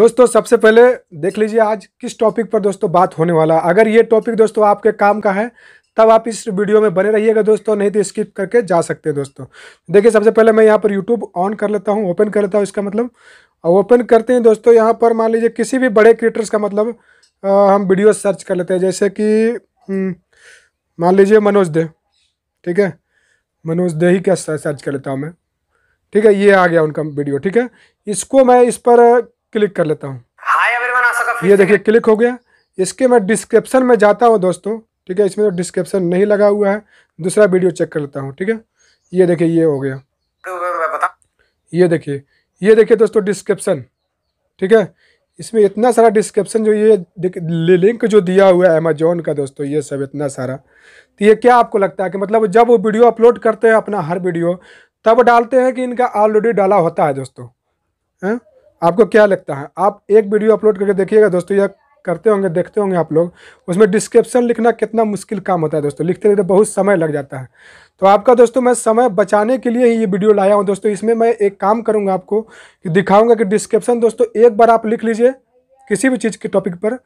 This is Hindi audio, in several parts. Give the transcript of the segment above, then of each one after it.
दोस्तों सबसे पहले देख लीजिए आज किस टॉपिक पर दोस्तों बात होने वाला है अगर ये टॉपिक दोस्तों आपके काम का है तब आप इस वीडियो में बने रहिएगा दोस्तों नहीं तो स्किप करके जा सकते हैं दोस्तों देखिए सबसे पहले मैं यहाँ पर यूट्यूब ऑन कर लेता हूँ ओपन कर लेता हूँ इसका मतलब ओपन करते हैं दोस्तों यहाँ पर मान लीजिए किसी भी बड़े क्रिएटर्स का मतलब आ, हम वीडियो सर्च कर लेते हैं जैसे कि हम्म, मान लीजिए मनोज दे ठीक है मनोज दे ही क्या सर्च कर लेता हूँ मैं ठीक है ये आ गया उनका वीडियो ठीक है इसको मैं इस पर क्लिक कर लेता हूँ ये देखिए क्लिक हो गया इसके मैं डिस्क्रिप्शन में जाता हूँ दोस्तों ठीक है इसमें तो डिस्क्रिप्शन नहीं लगा हुआ है दूसरा वीडियो चेक कर लेता हूँ ठीक है ये देखिए ये हो गया तो ये देखिए ये देखिए दोस्तों डिस्क्रिप्शन ठीक है इसमें इतना सारा डिस्क्रिप्शन जो ये लिंक जो दिया हुआ है अमेजोन का दोस्तों ये सब इतना सारा तो ये क्या आपको लगता है कि मतलब जब वो वीडियो अपलोड करते हैं अपना हर वीडियो तब डालते हैं कि इनका ऑलरेडी डाला होता है दोस्तों हैं हाँ? आपको क्या लगता है आप एक वीडियो अपलोड करके देखिएगा दोस्तों यह करते होंगे देखते होंगे आप लोग उसमें डिस्क्रिप्शन लिखना कितना मुश्किल काम होता है दोस्तों लिखते लिखते तो बहुत समय लग जाता है तो आपका दोस्तों मैं समय बचाने के लिए ही ये वीडियो लाया हूँ दोस्तों इसमें मैं एक काम करूँगा आपको कि दिखाऊँगा कि डिस्क्रिप्शन दोस्तों एक बार आप लिख लीजिए किसी भी चीज़ के टॉपिक पर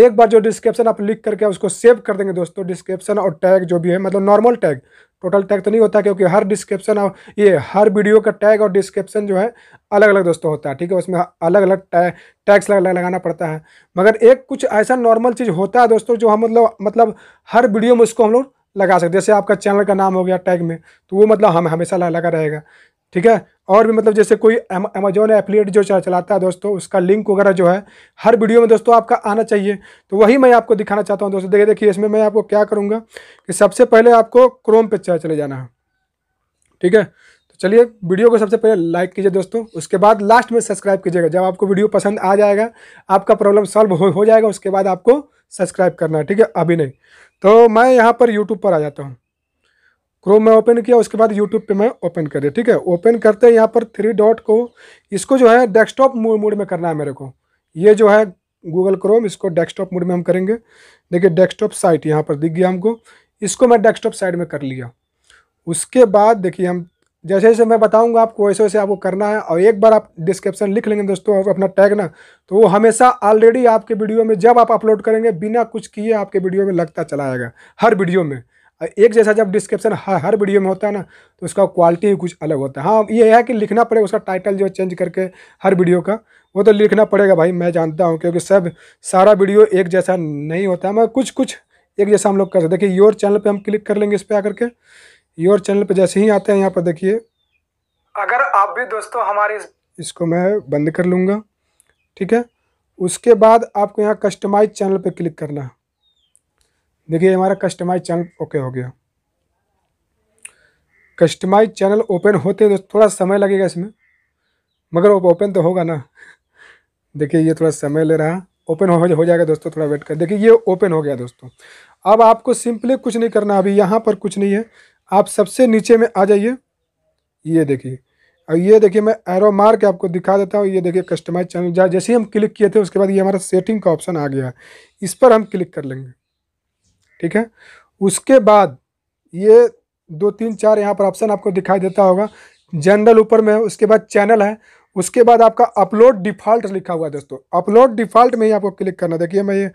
एक बार जो डिस्क्रिप्शन आप लिख करके उसको सेव कर देंगे दोस्तों डिस्क्रिप्शन और टैग जो भी है मतलब नॉर्मल टैग टोटल टैग तो नहीं होता क्योंकि हर डिस्क्रिप्शन और ये हर वीडियो का टैग और डिस्क्रिप्शन जो है अलग अलग दोस्तों होता है ठीक है उसमें अलग अलग टैग टैक्स अलग अलग लगाना पड़ता है मगर एक कुछ ऐसा नॉर्मल चीज़ होता है दोस्तों जो हम मतलब मतलब हर वीडियो में उसको हम लोग लगा सकते जैसे आपका चैनल का नाम हो गया टैग में तो वो मतलब हम हमेशा लगा रहेगा ठीक है और भी मतलब जैसे कोई अमेजोन एफिलिएट जो चलाता है दोस्तों उसका लिंक वगैरह जो है हर वीडियो में दोस्तों आपका आना चाहिए तो वही मैं आपको दिखाना चाहता हूँ दोस्तों देखिए देखिए इसमें मैं आपको क्या करूँगा कि सबसे पहले आपको क्रोम पे चले जाना है ठीक है तो चलिए वीडियो को सबसे पहले लाइक कीजिए दोस्तों उसके बाद लास्ट में सब्सक्राइब कीजिएगा जब आपको वीडियो पसंद आ जाएगा आपका प्रॉब्लम सॉल्व हो जाएगा उसके बाद आपको सब्सक्राइब करना है ठीक है अभी नहीं तो मैं यहाँ पर यूट्यूब पर आ जाता हूँ क्रोम में ओपन किया उसके बाद यूट्यूब पे मैं ओपन कर दिया ठीक है ओपन करते हैं यहाँ पर थ्री डॉट को इसको जो है डेस्कटॉप मोड में करना है मेरे को ये जो है गूगल क्रोम इसको डेस्कटॉप मोड में हम करेंगे देखिए डेस्कटॉप साइट यहाँ पर दिख गया हमको इसको मैं डेस्कटॉप साइट में कर लिया उसके बाद देखिए हम जैसे जैसे मैं बताऊंगा आपको वैसे वैसे आपको करना है और एक बार आप डिस्क्रिप्शन लिख लेंगे दोस्तों अपना टैग ना तो वो हमेशा ऑलरेडी आपके वीडियो में जब आप अपलोड करेंगे बिना कुछ किए आपके वीडियो में लगता चला जाएगा हर वीडियो में एक जैसा जब डिस्क्रिप्शन हर हर वीडियो में होता है ना तो उसका क्वालिटी ही कुछ अलग होता है हाँ ये है कि लिखना पड़ेगा उसका टाइटल जो चेंज करके हर वीडियो का वो तो लिखना पड़ेगा भाई मैं जानता हूँ क्योंकि सब सारा वीडियो एक जैसा नहीं होता है मैं कुछ कुछ एक जैसा हम लोग कर सकते देखिए योर चैनल पर हम क्लिक कर लेंगे इस पर आकर के योर चैनल पर जैसे ही आते हैं यहाँ पर देखिए अगर आप भी दोस्तों हमारे इसको मैं बंद कर लूँगा ठीक है उसके बाद आपको यहाँ कस्टमाइज चैनल पर क्लिक करना है देखिए हमारा कस्टमाइज चैनल ओके हो गया कस्टमाइज चैनल ओपन होते हैं तो थोड़ा समय लगेगा इसमें मगर ओपन तो होगा ना देखिए ये थोड़ा समय ले रहा ओपन हो, हो जाएगा दोस्तों थोड़ा वेट कर देखिए ये ओपन हो गया दोस्तों अब आपको सिंपली कुछ नहीं करना अभी यहाँ पर कुछ नहीं है आप सबसे नीचे में आ जाइए ये देखिए और ये देखिए मैं एरो मार के आपको दिखा देता हूँ ये देखिए कस्टमाइज चैनल जैसे ही हम क्लिक किए थे उसके बाद ये हमारा सेटिंग का ऑप्शन आ गया इस पर हम क्लिक कर लेंगे ठीक है उसके बाद ये दो तीन चार यहाँ पर ऑप्शन आपको दिखाई देता होगा जनरल ऊपर में है उसके बाद चैनल है उसके बाद आपका अपलोड डिफ़ॉल्ट लिखा हुआ है दोस्तों अपलोड डिफ़ॉल्ट में ही आपको क्लिक करना देखिए मैं ये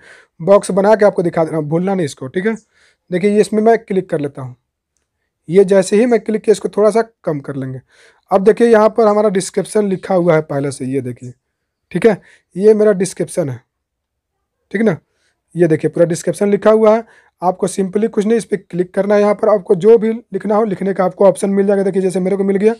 बॉक्स बना के आपको दिखा दे रहा हूँ भूलना नहीं इसको ठीक है देखिए ये इसमें मैं क्लिक कर लेता हूँ ये जैसे ही मैं क्लिक किया इसको थोड़ा सा कम कर लेंगे अब देखिए यहाँ पर हमारा डिस्क्रिप्शन लिखा हुआ है पहले से ये देखिए ठीक है ये मेरा डिस्क्रिप्शन है ठीक ना ये देखिए पूरा डिस्क्रिप्शन लिखा हुआ है आपको सिंपली कुछ नहीं इस पर क्लिक करना है यहाँ पर आपको जो भी लिखना हो लिखने का आपको ऑप्शन मिल जाएगा देखिए जैसे मेरे को मिल गया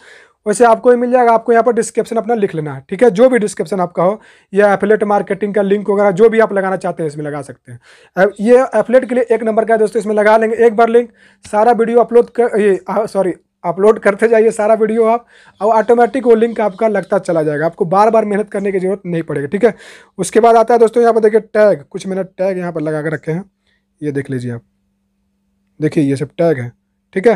वैसे आपको ही मिल जाएगा आपको यहाँ पर डिस्क्रिप्शन अपना लिख लेना है ठीक है जो भी डिस्क्रिप्शन आपका हो या एफलेट मार्केटिंग का लिंक वगैरह जो भी आप लगाना चाहते हैं इसमें लगा सकते हैं ये एफलेट के लिए एक नंबर का है दोस्तों इसमें लगा लेंगे एक बार लिंक सारा वीडियो अपलोड कर ये सॉरी अपलोड करते जाइए सारा वीडियो आप और ऑटोमेटिक वो लिंक आपका लगता चला जाएगा आपको बार बार मेहनत करने की जरूरत नहीं पड़ेगी ठीक है उसके बाद आता है दोस्तों यहाँ पर देखिए टैग कुछ मैंने टैग यहाँ पर लगा कर रखे हैं ये देख लीजिए आप देखिए ये सब टैग है ठीक है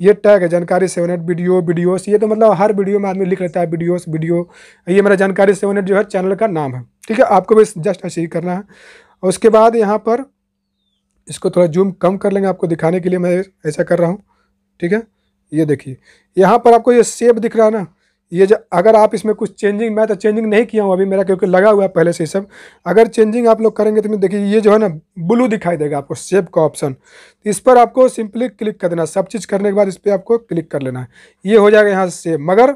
ये टैग है जानकारी सेवन एट वीडियो वीडियोस ये तो मतलब हर वीडियो में आदमी लिख लेता है वीडियोस वीडियो ये मेरा जानकारी सेवन एट जो है चैनल का नाम है ठीक है आपको भी जस्ट ऐसे ही करना है और उसके बाद यहाँ पर इसको थोड़ा जूम कम कर लेंगे आपको दिखाने के लिए मैं ऐसा कर रहा हूँ ठीक है ये देखिए यहाँ पर आपको ये सेब दिख रहा है ना ये जो अगर आप इसमें कुछ चेंजिंग मैं तो चेंजिंग नहीं किया हूँ अभी मेरा क्योंकि लगा हुआ है पहले से ही सब अगर चेंजिंग आप लोग करेंगे तो देखिए ये जो है ना ब्लू दिखाई देगा आपको सेव का ऑप्शन इस पर आपको सिंपली क्लिक कर देना सब चीज़ करने के बाद इस पर आपको क्लिक कर लेना है ये हो जाएगा यहाँ सेव मगर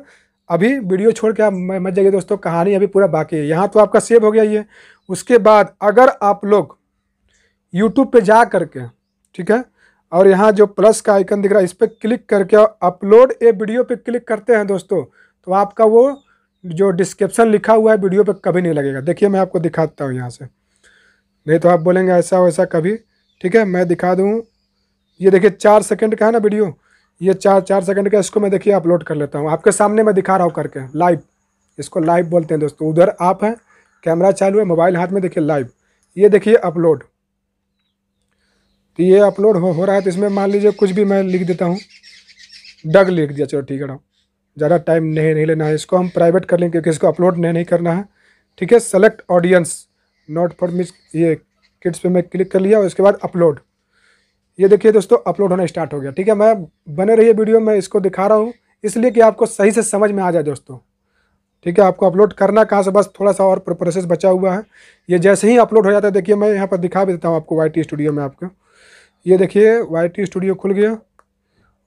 अभी वीडियो छोड़ के आप मत जाइए दोस्तों कहानी अभी पूरा बाकी है यहाँ तो आपका सेव हो गया ये उसके बाद अगर आप लोग यूट्यूब पर जा करके ठीक है और यहाँ जो प्लस का आइकन दिख रहा है इस पर क्लिक करके अपलोड ए वीडियो पर क्लिक करते हैं दोस्तों तो आपका वो जो डिस्क्रिप्शन लिखा हुआ है वीडियो पे कभी नहीं लगेगा देखिए मैं आपको दिखाता हूँ यहाँ से नहीं तो आप बोलेंगे ऐसा वैसा कभी ठीक है मैं दिखा दूँ ये देखिए चार सेकंड का है ना वीडियो ये चार चार सेकंड का इसको मैं देखिए अपलोड कर लेता हूँ आपके सामने मैं दिखा रहा हूँ करके लाइव इसको लाइव बोलते हैं दोस्तों उधर आप हैं कैमरा चालू है मोबाइल हाथ में देखिए लाइव ये देखिए अपलोड तो ये अपलोड हो, हो रहा है तो इसमें मान लीजिए कुछ भी मैं लिख देता हूँ डग लिख दिया चलो ठीक है ना ज़्यादा टाइम नहीं नहीं लेना है इसको हम प्राइवेट कर लेंगे क्योंकि इसको अपलोड नहीं, नहीं करना है ठीक है सेलेक्ट ऑडियंस नॉट फॉर मिस ये किड्स पे मैं क्लिक कर लिया और उसके बाद अपलोड ये देखिए दोस्तों अपलोड होना स्टार्ट हो गया ठीक है मैं बने रही वीडियो मैं इसको दिखा रहा हूँ इसलिए कि आपको सही से समझ में आ जाए दोस्तों ठीक है आपको अपलोड करना कहाँ से बस थोड़ा सा और प्रोसेस बचा हुआ है ये जैसे ही अपलोड हो जाता है देखिए मैं यहाँ पर दिखा भी देता हूँ आपको वाई स्टूडियो में आपको ये देखिए वाई स्टूडियो खुल गया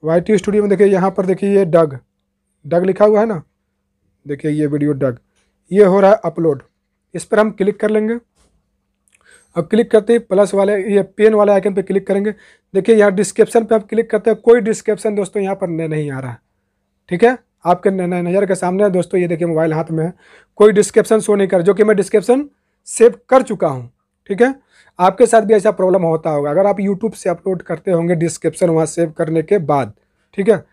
वाई स्टूडियो में देखिए यहाँ पर देखिए ये डग डग लिखा हुआ है ना देखिए ये वीडियो डग ये हो रहा है अपलोड इस पर हम क्लिक कर लेंगे अब क्लिक करते ही प्लस वाले ये पेन वाले आइकन पे क्लिक करेंगे देखिए यहाँ डिस्क्रिप्शन पे आप क्लिक करते हैं कोई डिस्क्रिप्शन दोस्तों यहाँ पर नहीं आ रहा है ठीक है आपके नज़र के सामने है दोस्तों ये देखिए मोबाइल हाथ में है कोई डिस्क्रिप्शन शो नहीं कर जो कि मैं डिस्क्रिप्शन सेव कर चुका हूँ ठीक है आपके साथ भी ऐसा प्रॉब्लम होता होगा अगर आप यूट्यूब से अपलोड करते होंगे डिस्क्रिप्शन वहाँ सेव करने के बाद ठीक है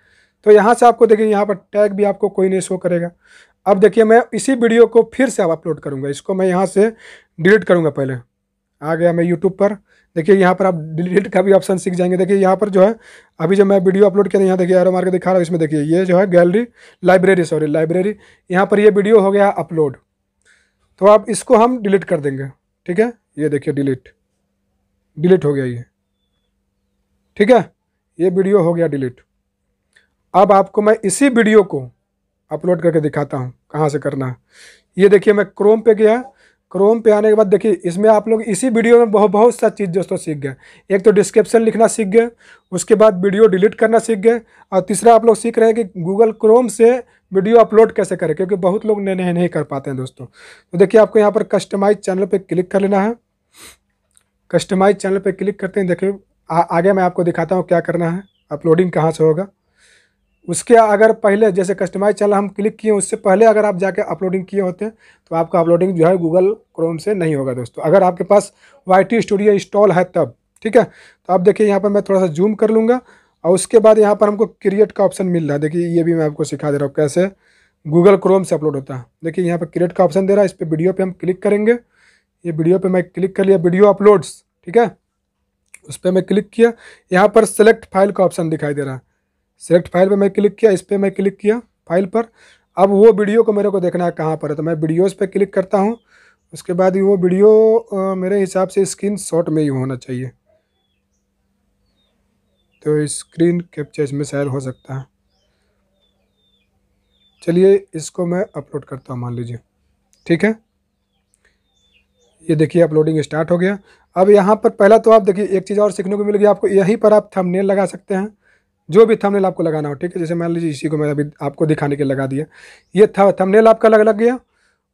तो यहाँ से आपको देखिए यहाँ पर टैग भी आपको कोई नहीं शो करेगा अब देखिए मैं इसी वीडियो को फिर से अब अपलोड करूँगा इसको मैं यहाँ से डिलीट करूँगा पहले आ गया मैं यूट्यूब पर देखिए यहाँ पर आप डिलीट का भी ऑप्शन सीख जाएंगे देखिए यहाँ पर जो है अभी जब मैं वीडियो अपलोड किया यहाँ देखिए एरो मार्क दिखा रहा हूँ इसमें देखिए ये जो है गैलरी लाइब्रेरी सॉरी लाइब्रेरी यहाँ पर ये वीडियो हो गया अपलोड तो आप इसको हम डिलीट कर देंगे ठीक है ये देखिए डिलीट डिलीट हो गया ये ठीक है ये वीडियो हो गया डिलीट अब आपको मैं इसी वीडियो को अपलोड करके दिखाता हूँ कहाँ से करना है ये देखिए मैं क्रोम पे गया क्रोम पे आने के बाद देखिए इसमें आप लोग इसी वीडियो में बहुत बहुत सा चीज़ दोस्तों सीख गए एक तो डिस्क्रिप्शन लिखना सीख गए उसके बाद वीडियो डिलीट करना सीख गए और तीसरा आप लोग सीख रहे हैं कि गूगल क्रोम से वीडियो अपलोड कैसे करें क्योंकि बहुत लोग नए नए नहीं कर पाते हैं दोस्तों तो देखिए आपको यहाँ पर कस्टमाइज चैनल पर क्लिक कर लेना है कस्टमाइज चैनल पर क्लिक करते हैं देखिए आगे मैं आपको दिखाता हूँ क्या करना है अपलोडिंग कहाँ से होगा उसके अगर पहले जैसे कस्टमाइज चैनल हम क्लिक किए उससे पहले अगर आप जाके अपलोडिंग किए होते हैं तो आपका अपलोडिंग जो है गूगल क्रोम से नहीं होगा दोस्तों अगर आपके पास वाई टी स्टूडियो इंस्टॉल है तब ठीक है तो आप देखिए यहाँ पर मैं थोड़ा सा जूम कर लूँगा और उसके बाद यहाँ पर हमको क्रिएट का ऑप्शन मिल रहा है देखिए ये भी मैं आपको सिखा दे रहा हूँ कैसे गूगल क्रोम से अपलोड होता है देखिए यहाँ पर क्रिएट का ऑप्शन दे रहा है इस पर वीडियो पर हम क्लिक करेंगे ये वीडियो पर मैं क्लिक कर लिया वीडियो अपलोड्स ठीक है उस पर मैं क्लिक किया यहाँ पर सेलेक्ट फाइल का ऑप्शन दिखाई दे रहा है सेलेक्ट फाइल पर मैं क्लिक किया इस पर मैं क्लिक किया फाइल पर अब वो वीडियो को मेरे को देखना है कहाँ पर है तो मैं वीडियोज़ पर क्लिक करता हूँ उसके बाद वो वीडियो मेरे हिसाब से स्क्रीन शॉट में ही होना चाहिए तो स्क्रीन कैप्चर इसमें शायद हो सकता है चलिए इसको मैं अपलोड करता हूँ मान लीजिए ठीक है ये देखिए अपलोडिंग स्टार्ट हो गया अब यहाँ पर पहला तो आप देखिए एक चीज़ और सीखने को मिलेगी आपको यहीं पर आप थंबनेल लगा सकते हैं जो भी थंबनेल आपको लगाना हो ठीक है जैसे मान लीजिए इसी को मैं अभी आपको दिखाने के लगा दिया ये था थंबनेल आपका लग लग गया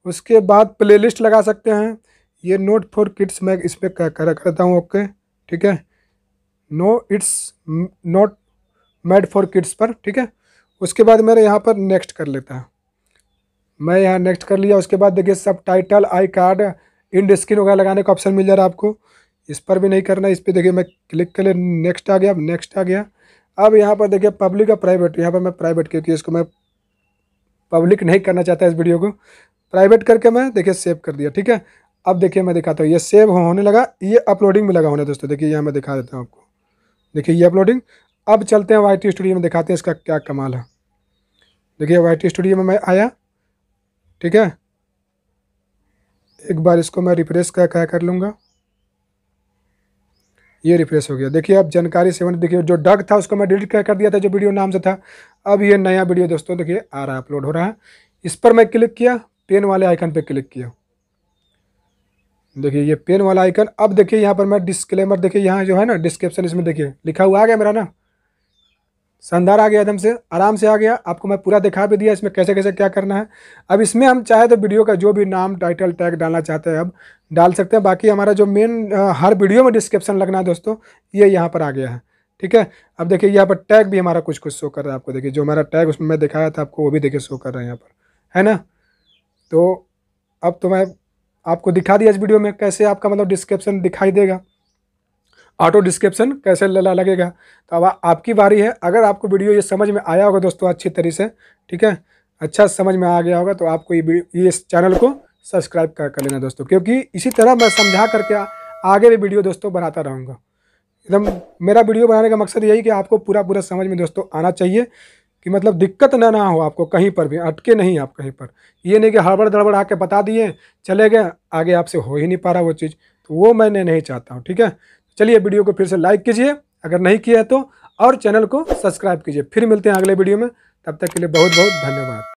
उसके बाद प्लेलिस्ट लगा सकते हैं ये नोट फॉर किड्स मैं इस पर कर, करता हूँ ओके ठीक है no it's not made for kids पर ठीक है उसके बाद मेरे यहाँ पर नेक्स्ट कर लेता है मैं यहाँ नेक्स्ट कर लिया उसके बाद देखिए सब title I card end screen वगैरह लगाने का ऑप्शन मिल जा रहा है आपको इस पर भी नहीं करना इस पर देखिए मैं क्लिक कर लिया नेक्स्ट आ गया नेक्स्ट आ गया अब यहाँ पर देखिए पब्लिक और प्राइवेट यहाँ पर मैं प्राइवेट क्योंकि इसको मैं पब्लिक नहीं करना चाहता इस वीडियो को प्राइवेट करके मैं देखिए सेव कर दिया ठीक है अब देखिए मैं दिखाता हूँ ये सेव होने लगा ये अपलोडिंग में लगा होने दोस्तों देखिए यहाँ मैं दिखा देता हूँ आपको देखिए ये अपलोडिंग अब चलते हैं वाई टी स्टूडियो में दिखाते हैं इसका क्या कमाल है देखिए वाई टी स्टूडियो में मैं आया ठीक है एक बार इसको मैं रिफ्रेश का क्या कर लूँगा ये रिफ्रेश हो गया देखिए अब जानकारी सेवन देखिए जो डग था उसको मैं डिलीट कर दिया था जो वीडियो नाम से था अब ये नया वीडियो दोस्तों देखिए आ रहा है अपलोड हो रहा है इस पर मैं क्लिक किया पेन वाले आइकन पर क्लिक किया देखिए ये पेन वाला आइकन अब देखिए यहाँ पर मैं डिस्क्लेमर देखिए यहाँ जो है ना डिस्क्रिप्शन इसमें देखिए लिखा हुआ आ गया मेरा ना शानदार आ गया एकदम से आराम से आ गया आपको मैं पूरा दिखा भी दिया इसमें कैसे कैसे क्या करना है अब इसमें हम चाहे तो वीडियो का जो भी नाम टाइटल टैग डालना चाहते हैं अब डाल सकते हैं बाकी हमारा जो मेन हर वीडियो में डिस्क्रिप्शन लगना है दोस्तों ये यहाँ पर आ गया है ठीक है अब देखिए यहाँ पर टैग भी हमारा कुछ कुछ शो कर रहा है आपको देखिए जो हमारा टैग उसमें मैं दिखाया था आपको वो भी देखिए शो कर रहा है यहाँ पर है ना तो अब तो मैं आपको दिखा दिया इस वीडियो में कैसे आपका मतलब डिस्क्रिप्शन दिखाई देगा ऑटो डिस्क्रिप्शन कैसे लगेगा तो अब आपकी बारी है अगर आपको वीडियो ये समझ में आया होगा दोस्तों अच्छी तरीके से ठीक है अच्छा समझ में आ गया होगा तो आपको ये ये चैनल को सब्सक्राइब कर कर लेना दोस्तों क्योंकि इसी तरह मैं समझा करके आगे भी वीडियो दोस्तों बनाता रहूँगा एकदम मेरा वीडियो बनाने का मकसद यही कि आपको पूरा पूरा समझ में दोस्तों आना चाहिए कि मतलब दिक्कत ना ना हो आपको कहीं पर भी अटके नहीं आप कहीं पर ये नहीं कि हड़बड़ दड़बड़ आके बता दिए चले गए आगे आपसे हो ही नहीं पा रहा वो चीज़ तो वो मैंने नहीं चाहता हूँ ठीक है चलिए वीडियो को फिर से लाइक कीजिए अगर नहीं किया है तो और चैनल को सब्सक्राइब कीजिए फिर मिलते हैं अगले वीडियो में तब तक के लिए बहुत बहुत धन्यवाद